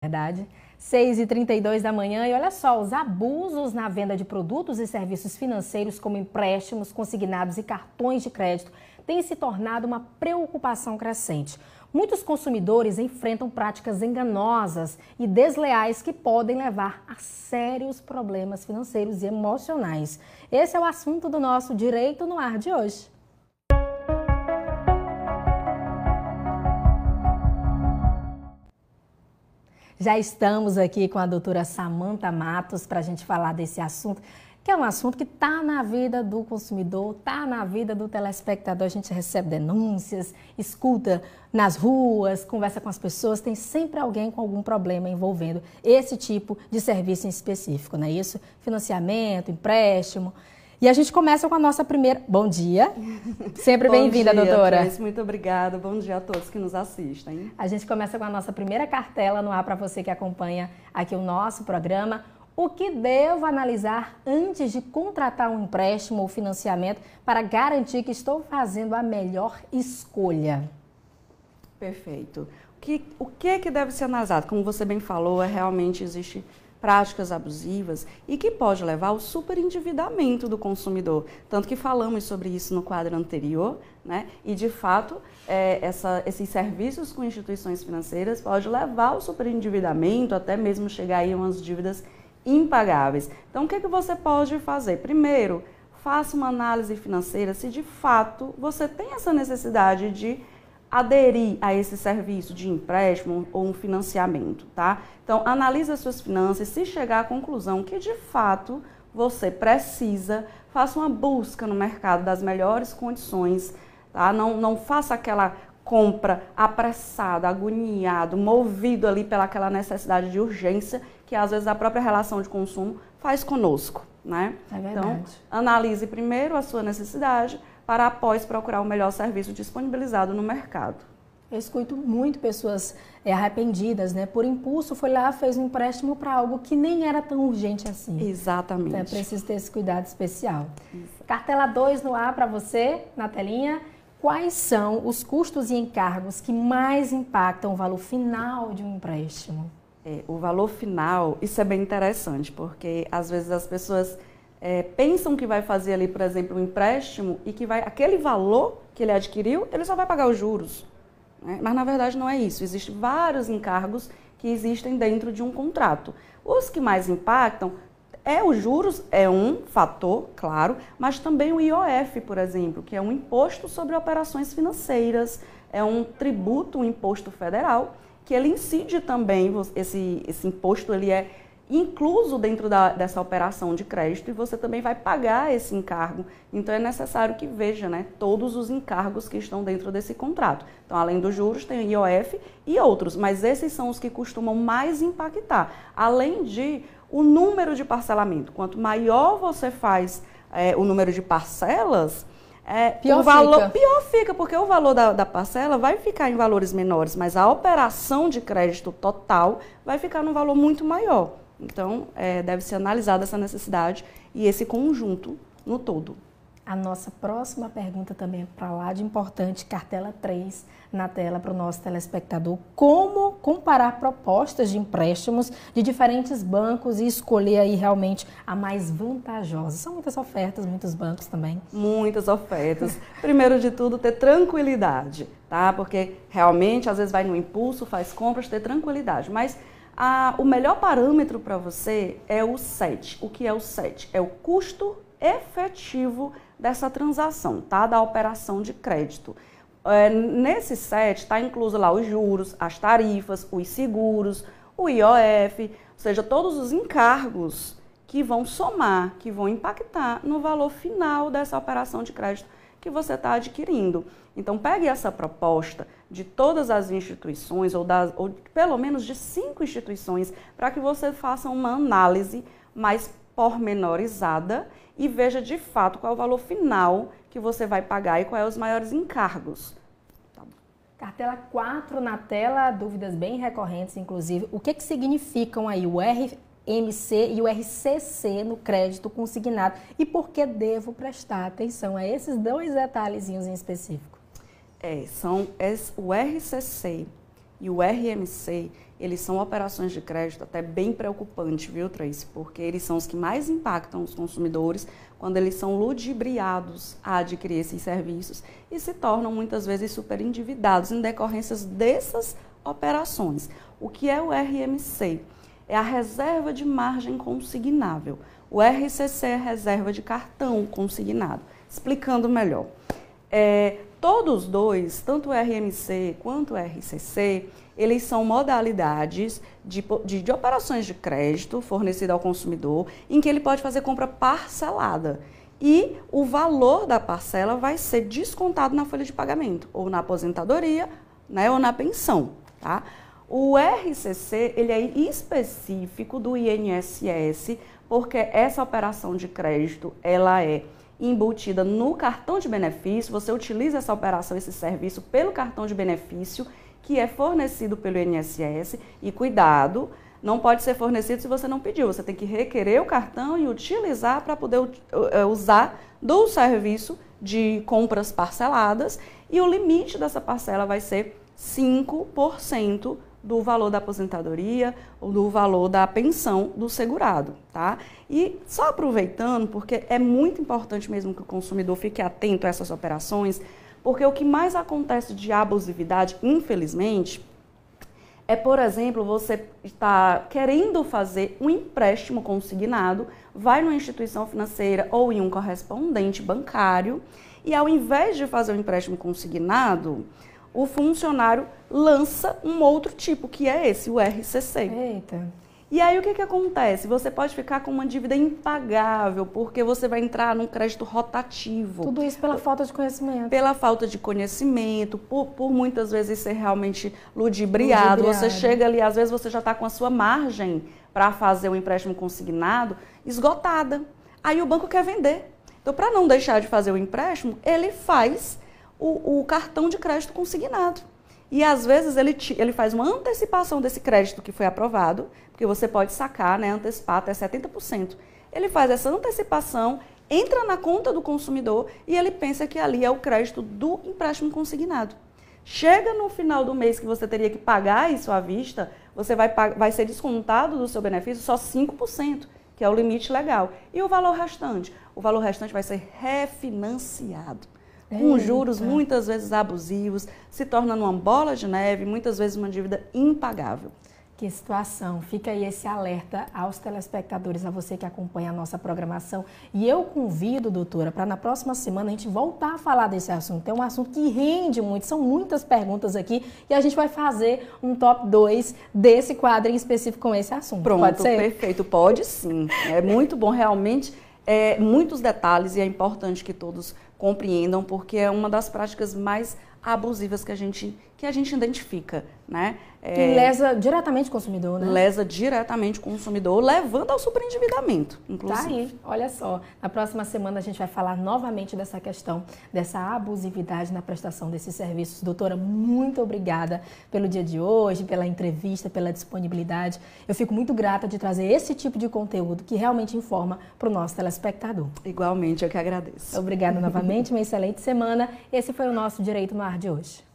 verdade? 6h32 da manhã e olha só, os abusos na venda de produtos e serviços financeiros como empréstimos, consignados e cartões de crédito têm se tornado uma preocupação crescente. Muitos consumidores enfrentam práticas enganosas e desleais que podem levar a sérios problemas financeiros e emocionais. Esse é o assunto do nosso Direito no Ar de hoje. Já estamos aqui com a doutora Samanta Matos para a gente falar desse assunto, que é um assunto que está na vida do consumidor, está na vida do telespectador. A gente recebe denúncias, escuta nas ruas, conversa com as pessoas, tem sempre alguém com algum problema envolvendo esse tipo de serviço em específico, não é isso? Financiamento, empréstimo. E a gente começa com a nossa primeira. Bom dia. Sempre bem-vinda, doutora. muito obrigada. Bom dia a todos que nos assistem. A gente começa com a nossa primeira cartela no ar para você que acompanha aqui o nosso programa. O que devo analisar antes de contratar um empréstimo ou financiamento para garantir que estou fazendo a melhor escolha? Perfeito. O que, o que, é que deve ser analisado? Como você bem falou, é realmente existe práticas abusivas e que pode levar ao superendividamento do consumidor. Tanto que falamos sobre isso no quadro anterior, né? E de fato, é, essa, esses serviços com instituições financeiras pode levar ao superendividamento, até mesmo chegar aí a umas dívidas impagáveis. Então, o que, é que você pode fazer? Primeiro, faça uma análise financeira se de fato você tem essa necessidade de aderir a esse serviço de empréstimo ou um financiamento, tá? Então, analise as suas finanças, se chegar à conclusão que de fato você precisa, faça uma busca no mercado das melhores condições, tá? Não, não faça aquela compra apressada, agoniado, movido ali pelaquela necessidade de urgência que às vezes a própria relação de consumo faz conosco, né? É então, verdade. Então, analise primeiro a sua necessidade para após procurar o melhor serviço disponibilizado no mercado. Eu escuto muito pessoas é, arrependidas, né? Por impulso foi lá, fez um empréstimo para algo que nem era tão urgente assim. Exatamente. Então é preciso ter esse cuidado especial. Isso. Cartela 2 no ar para você, na telinha. Quais são os custos e encargos que mais impactam o valor final de um empréstimo? É, o valor final, isso é bem interessante, porque às vezes as pessoas é, pensam que vai fazer ali, por exemplo, um empréstimo e que vai aquele valor que ele adquiriu, ele só vai pagar os juros. Né? Mas na verdade não é isso. Existem vários encargos que existem dentro de um contrato. Os que mais impactam é os juros, é um fator, claro, mas também o IOF, por exemplo, que é um imposto sobre operações financeiras, é um tributo, um imposto federal, que ele incide também, esse, esse imposto ele é incluso dentro da, dessa operação de crédito e você também vai pagar esse encargo. Então é necessário que veja né, todos os encargos que estão dentro desse contrato. Então, além dos juros, tem IOF e outros, mas esses são os que costumam mais impactar. Além de o número de parcelamento. Quanto maior você faz é, o número de parcelas, é, pior o valor fica. pior fica, porque o valor da, da, parcela vai ficar em valores menores, mas a operação de crédito total vai ficar num valor muito maior. Então, é, deve ser analisada essa necessidade e esse conjunto no todo. A nossa próxima pergunta também é para lá de importante, cartela 3 na tela para o nosso telespectador. Como comparar propostas de empréstimos de diferentes bancos e escolher aí realmente a mais vantajosa? São muitas ofertas, muitos bancos também. Muitas ofertas. Primeiro de tudo, ter tranquilidade, tá? Porque realmente às vezes vai no impulso, faz compras, ter tranquilidade, mas a, o melhor parâmetro para você é o SET. O que é o SET? É o custo efetivo dessa transação, tá? Da operação de crédito. É, nesse set está incluso lá os juros, as tarifas, os seguros, o IOF, ou seja, todos os encargos que vão somar, que vão impactar no valor final dessa operação de crédito que você está adquirindo. Então pegue essa proposta, de todas as instituições, ou, das, ou pelo menos de cinco instituições, para que você faça uma análise mais pormenorizada e veja de fato qual é o valor final que você vai pagar e quais são os maiores encargos. Tá Cartela 4 na tela, dúvidas bem recorrentes, inclusive. O que, que significam aí o RMC e o RCC no crédito consignado? E por que devo prestar atenção a esses dois detalhezinhos em específico? É, são o RCC e o RMC, eles são operações de crédito até bem preocupantes, viu, Tracy? Porque eles são os que mais impactam os consumidores quando eles são ludibriados a adquirir esses serviços e se tornam muitas vezes super endividados em decorrência dessas operações. O que é o RMC? É a reserva de margem consignável. O RCC é reserva de cartão consignado. Explicando melhor. É, Todos dois, tanto o RMC quanto o RCC, eles são modalidades de, de, de, operações de crédito fornecida ao consumidor em que ele pode fazer compra parcelada. E o valor da parcela vai ser descontado na folha de pagamento, ou na aposentadoria, né, ou na pensão. Tá? O RCC ele é específico do INSS, porque essa operação de crédito ela é embutida no cartão de benefício, você utiliza essa operação, esse serviço pelo cartão de benefício que é fornecido pelo INSS e cuidado, não pode ser fornecido se você não pediu. Você tem que requerer o cartão e utilizar para poder eh, usar do serviço de compras parceladas e o limite dessa parcela vai ser 5% do valor da aposentadoria ou do valor da pensão do segurado, tá? E só aproveitando, porque é muito importante mesmo que o consumidor fique atento a essas operações, porque o que mais acontece de abusividade, infelizmente, é, por exemplo, você está querendo fazer um empréstimo consignado, vai numa instituição financeira ou em um correspondente bancário, e ao invés de fazer um empréstimo consignado, o funcionário lança um outro tipo, que é esse, o RCC. Eita. E aí o que, que acontece? Você pode ficar com uma dívida impagável, porque você vai entrar num crédito rotativo. Tudo isso pela falta de conhecimento. Pela falta de conhecimento, por, por muitas vezes ser realmente ludibriado. ludibriado. Você chega ali, às vezes você já está com a sua margem para fazer o um empréstimo consignado esgotada. Aí o banco quer vender. Então, para não deixar de fazer o empréstimo, ele faz o, o cartão de crédito consignado. E às vezes ele, te, ele faz uma antecipação desse crédito que foi aprovado, porque você pode sacar, né, antecipar até 70%. Ele faz essa antecipação, entra na conta do consumidor e ele pensa que ali é o crédito do empréstimo consignado. Chega no final do mês que você teria que pagar isso à vista, você vai, vai ser descontado do seu benefício só 5%, que é o limite legal. E o valor restante? O valor restante vai ser refinanciado com Eita. juros muitas vezes abusivos, se torna uma bola de neve, muitas vezes uma dívida impagável. Que situação! Fica aí esse alerta aos telespectadores, a você que acompanha a nossa programação. E eu convido, doutora, para na próxima semana a gente voltar a falar desse assunto. É um assunto que rende muito, são muitas perguntas aqui e a gente vai fazer um top 2 desse quadro em específico com esse assunto. Pronto, Pode ser? perfeito. Pode sim. É muito bom, realmente. É, muitos detalhes e é importante que todos compreendam, porque é uma das práticas mais abusivas que a gente que a gente identifica, né? É, lesa diretamente o consumidor, né? Lesa diretamente o consumidor, levando ao superendividamento, inclusive. Tá aí, olha só. Na próxima semana a gente vai falar novamente dessa questão, dessa abusividade na prestação desses serviços. Doutora, muito obrigada pelo dia de hoje, pela entrevista, pela disponibilidade. Eu fico muito grata de trazer esse tipo de conteúdo que realmente informa para o nosso telespectador. Igualmente, eu que agradeço. Obrigada novamente, uma excelente semana. Esse foi o nosso Direito no Ar de hoje.